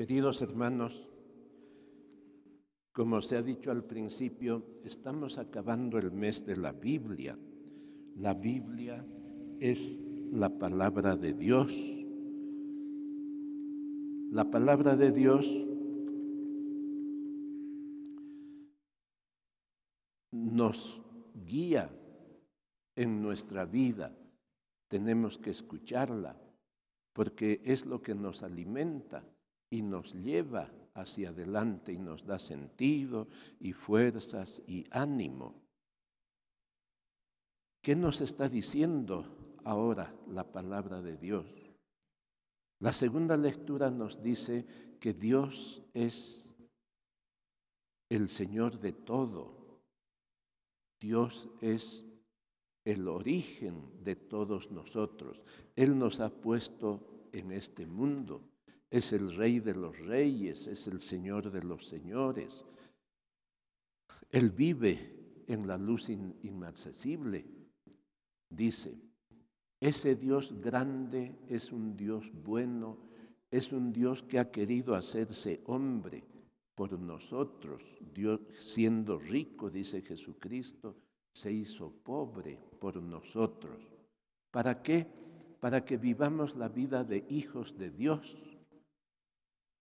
Queridos hermanos, como se ha dicho al principio, estamos acabando el mes de la Biblia. La Biblia es la palabra de Dios. La palabra de Dios nos guía en nuestra vida. Tenemos que escucharla porque es lo que nos alimenta y nos lleva hacia adelante y nos da sentido y fuerzas y ánimo. ¿Qué nos está diciendo ahora la palabra de Dios? La segunda lectura nos dice que Dios es el Señor de todo. Dios es el origen de todos nosotros. Él nos ha puesto en este mundo es el rey de los reyes, es el señor de los señores. Él vive en la luz inaccesible. Dice, ese Dios grande es un Dios bueno, es un Dios que ha querido hacerse hombre por nosotros. Dios siendo rico, dice Jesucristo, se hizo pobre por nosotros. ¿Para qué? Para que vivamos la vida de hijos de Dios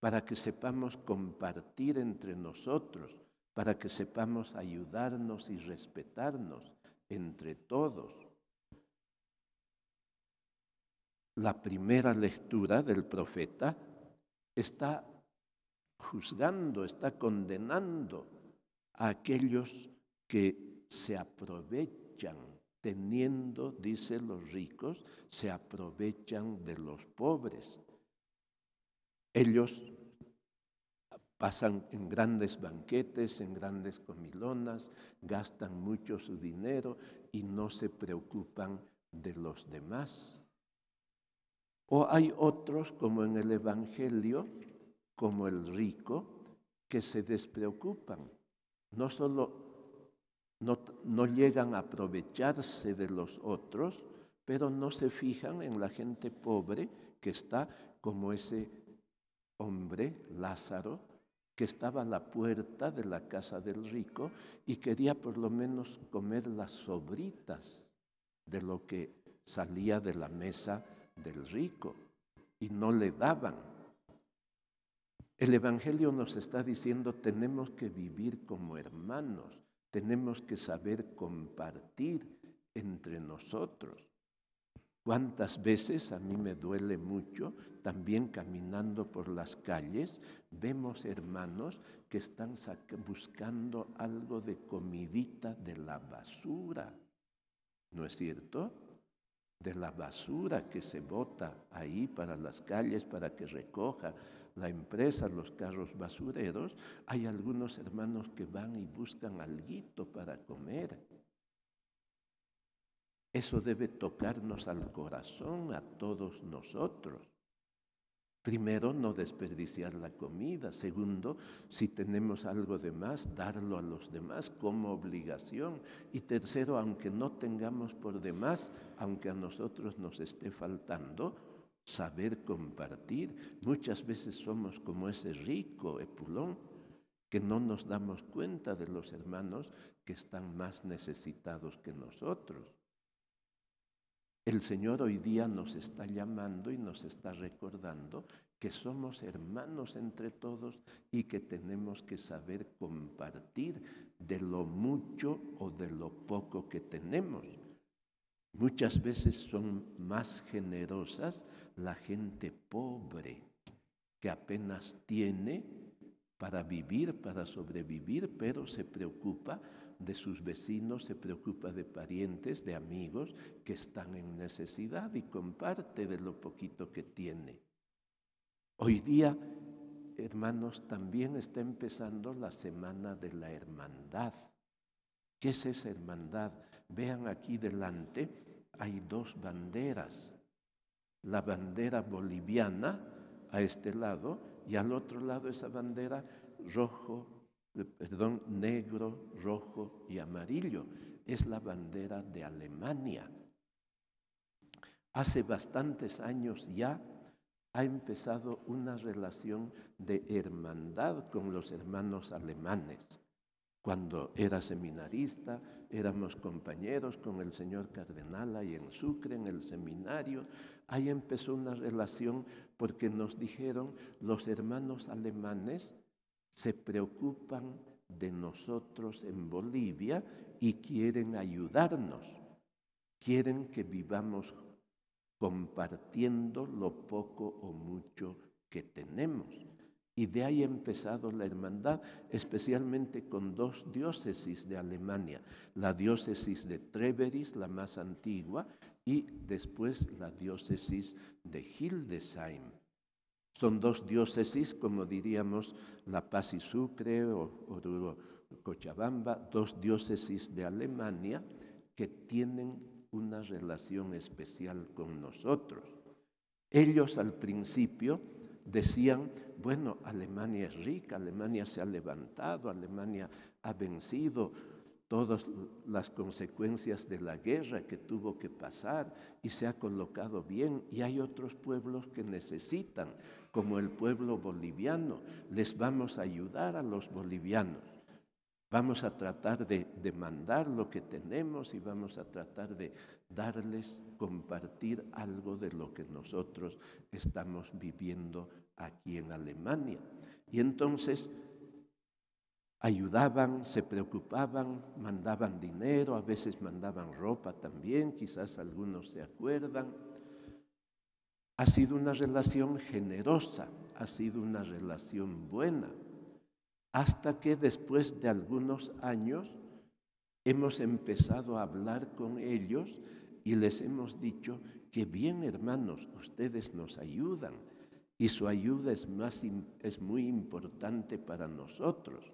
para que sepamos compartir entre nosotros, para que sepamos ayudarnos y respetarnos entre todos. La primera lectura del profeta está juzgando, está condenando a aquellos que se aprovechan, teniendo, dice los ricos, se aprovechan de los pobres. Ellos pasan en grandes banquetes, en grandes comilonas, gastan mucho su dinero y no se preocupan de los demás. O hay otros, como en el Evangelio, como el rico, que se despreocupan. No solo no, no llegan a aprovecharse de los otros, pero no se fijan en la gente pobre que está como ese hombre, Lázaro, que estaba a la puerta de la casa del rico y quería por lo menos comer las sobritas de lo que salía de la mesa del rico y no le daban. El Evangelio nos está diciendo tenemos que vivir como hermanos, tenemos que saber compartir entre nosotros. Cuántas veces, a mí me duele mucho, también caminando por las calles, vemos hermanos que están buscando algo de comidita de la basura. ¿No es cierto? De la basura que se bota ahí para las calles, para que recoja la empresa, los carros basureros, hay algunos hermanos que van y buscan alguito para comer. Eso debe tocarnos al corazón, a todos nosotros. Primero, no desperdiciar la comida. Segundo, si tenemos algo de más, darlo a los demás como obligación. Y tercero, aunque no tengamos por demás, aunque a nosotros nos esté faltando, saber compartir. Muchas veces somos como ese rico epulón que no nos damos cuenta de los hermanos que están más necesitados que nosotros. El Señor hoy día nos está llamando y nos está recordando que somos hermanos entre todos y que tenemos que saber compartir de lo mucho o de lo poco que tenemos. Muchas veces son más generosas la gente pobre que apenas tiene para vivir, para sobrevivir, pero se preocupa de sus vecinos, se preocupa de parientes, de amigos que están en necesidad y comparte de lo poquito que tiene. Hoy día, hermanos, también está empezando la semana de la hermandad. ¿Qué es esa hermandad? Vean aquí delante, hay dos banderas. La bandera boliviana a este lado y al otro lado esa bandera rojo, perdón, negro, rojo y amarillo. Es la bandera de Alemania. Hace bastantes años ya ha empezado una relación de hermandad con los hermanos alemanes. Cuando era seminarista, éramos compañeros con el señor cardenal ahí en Sucre, en el seminario. Ahí empezó una relación porque nos dijeron los hermanos alemanes se preocupan de nosotros en Bolivia y quieren ayudarnos, quieren que vivamos compartiendo lo poco o mucho que tenemos. Y de ahí ha empezado la hermandad, especialmente con dos diócesis de Alemania, la diócesis de Treveris, la más antigua, y después la diócesis de Hildesheim. Son dos diócesis, como diríamos La Paz y Sucre o, Cochabamba, dos diócesis de Alemania que tienen una relación especial con nosotros. Ellos al principio decían, bueno, Alemania es rica, Alemania se ha levantado, Alemania ha vencido todas las consecuencias de la guerra que tuvo que pasar y se ha colocado bien y hay otros pueblos que necesitan como el pueblo boliviano. Les vamos a ayudar a los bolivianos. Vamos a tratar de demandar lo que tenemos y vamos a tratar de darles, compartir algo de lo que nosotros estamos viviendo aquí en Alemania. Y entonces ayudaban, se preocupaban, mandaban dinero, a veces mandaban ropa también, quizás algunos se acuerdan. Ha sido una relación generosa, ha sido una relación buena, hasta que después de algunos años hemos empezado a hablar con ellos y les hemos dicho que bien hermanos, ustedes nos ayudan y su ayuda es, es muy importante para nosotros.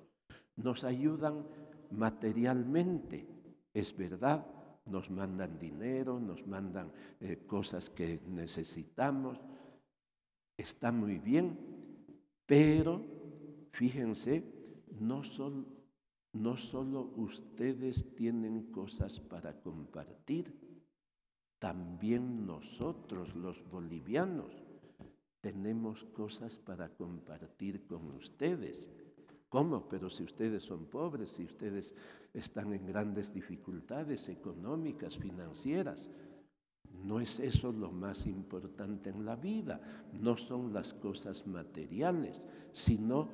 Nos ayudan materialmente, es verdad, nos mandan dinero, nos mandan eh, cosas que necesitamos. Está muy bien, pero fíjense, no solo ustedes tienen cosas para compartir, también nosotros los bolivianos tenemos cosas para compartir con ustedes. ¿Cómo? Pero si ustedes son pobres, si ustedes están en grandes dificultades económicas, financieras, no es eso lo más importante en la vida, no son las cosas materiales, sino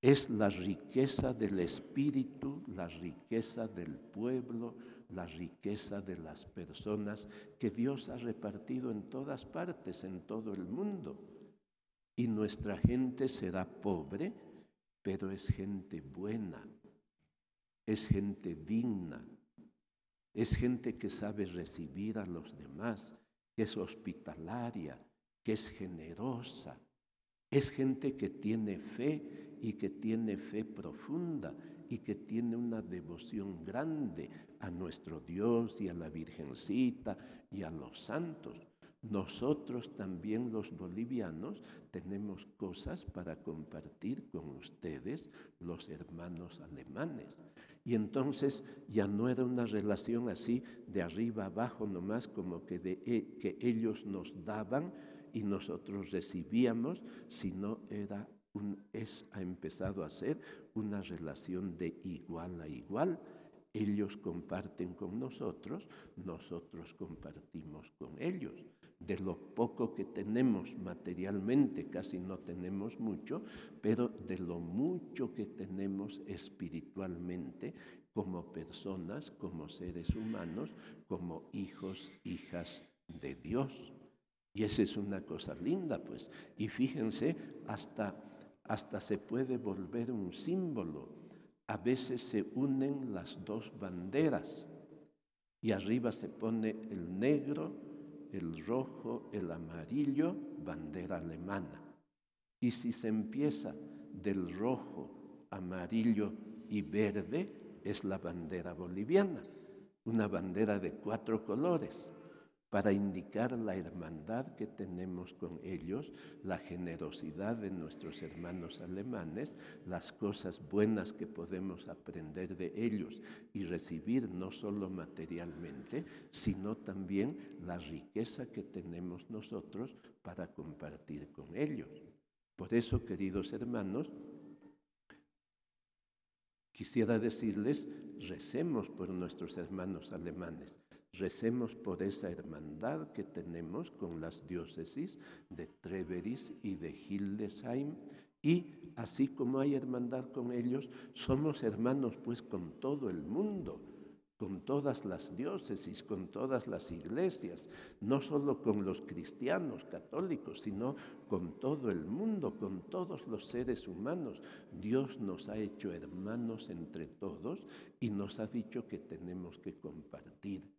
es la riqueza del espíritu, la riqueza del pueblo, la riqueza de las personas que Dios ha repartido en todas partes, en todo el mundo. Y nuestra gente será pobre pero es gente buena, es gente digna, es gente que sabe recibir a los demás, que es hospitalaria, que es generosa, es gente que tiene fe y que tiene fe profunda y que tiene una devoción grande a nuestro Dios y a la Virgencita y a los santos. Nosotros también los bolivianos tenemos cosas para compartir con ustedes, los hermanos alemanes. Y entonces ya no era una relación así de arriba abajo nomás, como que, e, ellos nos daban y nosotros recibíamos, sino era un, es, ha empezado a ser una relación de igual a igual ellos comparten con nosotros, nosotros compartimos con ellos. De lo poco que tenemos materialmente, casi no tenemos mucho, pero de lo mucho que tenemos espiritualmente como personas, como seres humanos, como hijos, hijas de Dios. Y esa es una cosa linda, pues. Y fíjense, hasta, hasta se puede volver un símbolo a veces se unen las dos banderas y arriba se pone el negro, el rojo, el amarillo, bandera alemana. Y si se empieza del rojo, amarillo y verde, es la bandera boliviana, una bandera de cuatro colores para indicar la hermandad que tenemos con ellos, la generosidad de nuestros hermanos alemanes, las cosas buenas que podemos aprender de ellos y recibir no solo materialmente, sino también la riqueza que tenemos nosotros para compartir con ellos. Por eso, queridos hermanos, quisiera decirles, recemos por nuestros hermanos alemanes Recemos por esa hermandad que tenemos con las diócesis de Treveris y de Hildesheim. Y así como hay hermandad con ellos, somos hermanos pues con todo el mundo con todas las diócesis, con todas las iglesias, no solo con los cristianos católicos, sino con todo el mundo, con todos los seres humanos. Dios nos ha hecho hermanos entre todos y nos ha dicho que tenemos que compartir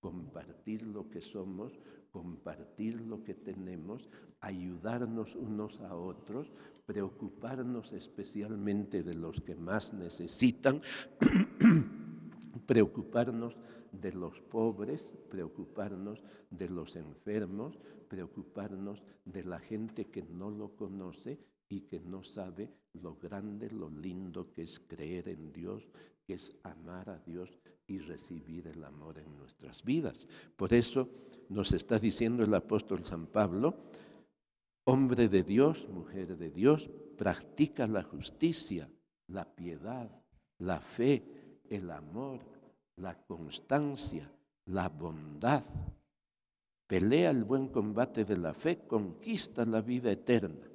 compartir lo que somos, compartir lo que tenemos, ayudarnos unos a otros, preocuparnos especialmente de los que más necesitan, preocuparnos de los pobres, preocuparnos de los enfermos, preocuparnos de la gente que no lo conoce y que no sabe lo grande, lo lindo que es creer en Dios, que es amar a Dios, y recibir el amor en nuestras vidas. Por eso nos está diciendo el apóstol San Pablo, hombre de Dios, mujer de Dios, practica la justicia, la piedad, la fe, el amor, la constancia, la bondad. Pelea el buen combate de la fe, conquista la vida eterna.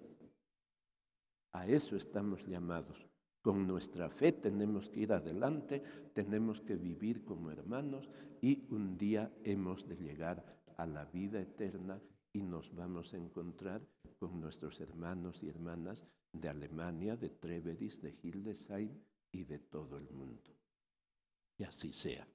A eso estamos llamados. Con nuestra fe tenemos que ir adelante, tenemos que vivir como hermanos y un día hemos de llegar a la vida eterna y nos vamos a encontrar con nuestros hermanos y hermanas de Alemania, de Treveris, de Hildesheim y de todo el mundo. Y así sea.